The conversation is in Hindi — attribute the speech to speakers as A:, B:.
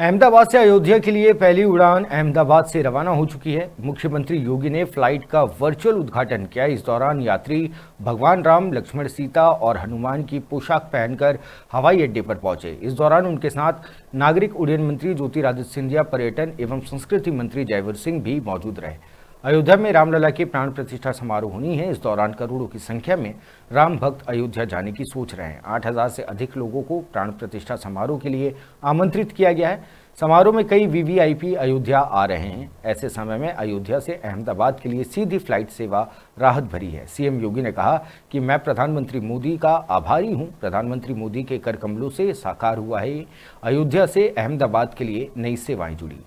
A: अहमदाबाद से अयोध्या के लिए पहली उड़ान अहमदाबाद से रवाना हो चुकी है मुख्यमंत्री योगी ने फ्लाइट का वर्चुअल उद्घाटन किया इस दौरान यात्री भगवान राम लक्ष्मण सीता और हनुमान की पोशाक पहनकर हवाई अड्डे पर पहुंचे इस दौरान उनके साथ नागरिक उड्डयन मंत्री ज्योतिरादित्य सिंधिया पर्यटन एवं संस्कृति मंत्री जयवर सिंह भी मौजूद रहे अयोध्या में रामलला की प्राण प्रतिष्ठा समारोह होनी है इस दौरान करोड़ों की संख्या में राम भक्त अयोध्या जाने की सोच रहे हैं 8000 से अधिक लोगों को प्राण प्रतिष्ठा समारोह के लिए आमंत्रित किया गया है समारोह में कई वीवीआईपी अयोध्या आ रहे हैं ऐसे समय में अयोध्या से अहमदाबाद के लिए सीधी फ्लाइट सेवा राहत भरी है सीएम योगी ने कहा कि मैं प्रधानमंत्री मोदी का आभारी हूं प्रधानमंत्री मोदी के कर कमलों से साकार हुआ है अयोध्या से अहमदाबाद के लिए नई सेवाएं जुड़ी